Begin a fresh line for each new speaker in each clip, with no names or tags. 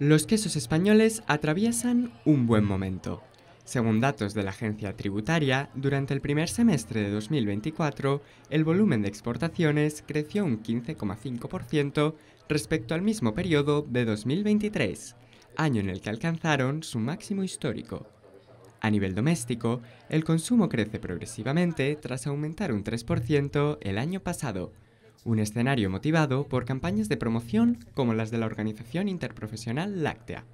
Los quesos españoles atraviesan un buen momento. Según datos de la agencia tributaria, durante el primer semestre de 2024, el volumen de exportaciones creció un 15,5% respecto al mismo periodo de 2023, año en el que alcanzaron su máximo histórico. A nivel doméstico, el consumo crece progresivamente tras aumentar un 3% el año pasado, un escenario motivado por campañas de promoción como las de la Organización Interprofesional Láctea.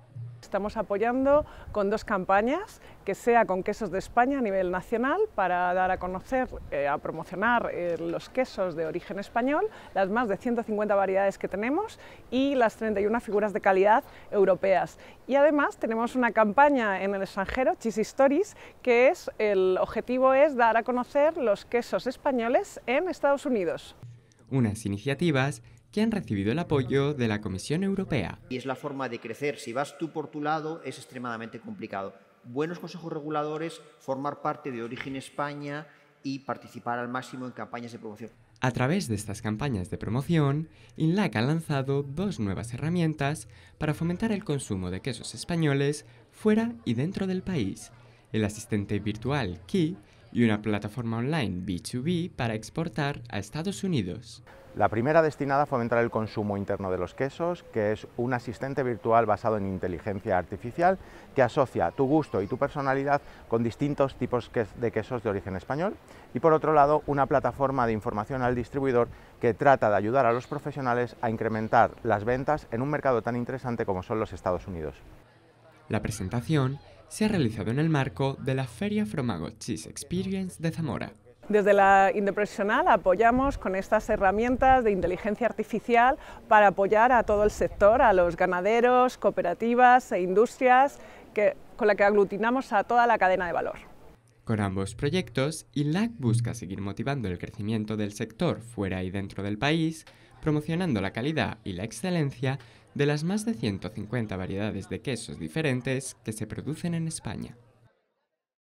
Estamos apoyando con dos campañas, que sea con quesos de España a nivel nacional para dar a conocer, eh, a promocionar eh, los quesos de origen español, las más de 150 variedades que tenemos y las 31 figuras de calidad europeas. Y además tenemos una campaña en el extranjero, Cheese Stories, que es el objetivo es dar a conocer los quesos españoles en Estados Unidos
unas iniciativas que han recibido el apoyo de la Comisión Europea. Y es la forma de crecer. Si vas tú por tu lado es extremadamente complicado. Buenos consejos reguladores, formar parte de Origen España y participar al máximo en campañas de promoción. A través de estas campañas de promoción, INLAC ha lanzado dos nuevas herramientas para fomentar el consumo de quesos españoles fuera y dentro del país. El asistente virtual Key y una plataforma online B2B para exportar a Estados Unidos.
La primera destinada a fomentar el consumo interno de los quesos, que es un asistente virtual basado en inteligencia artificial que asocia tu gusto y tu personalidad con distintos tipos de quesos de origen español. Y por otro lado, una plataforma de información al distribuidor que trata de ayudar a los profesionales a incrementar las ventas en un mercado tan interesante como son los Estados Unidos. La presentación
se ha realizado en el marco de la Feria Fromago Cheese Experience de Zamora.
Desde la Indepresional apoyamos con estas herramientas de inteligencia artificial para apoyar a todo el sector, a los ganaderos, cooperativas e industrias que, con la que aglutinamos a toda la cadena de valor.
Con ambos proyectos, ILAC busca seguir motivando el crecimiento del sector fuera y dentro del país, promocionando la calidad y la excelencia de
las más de 150 variedades de quesos diferentes que se producen en España.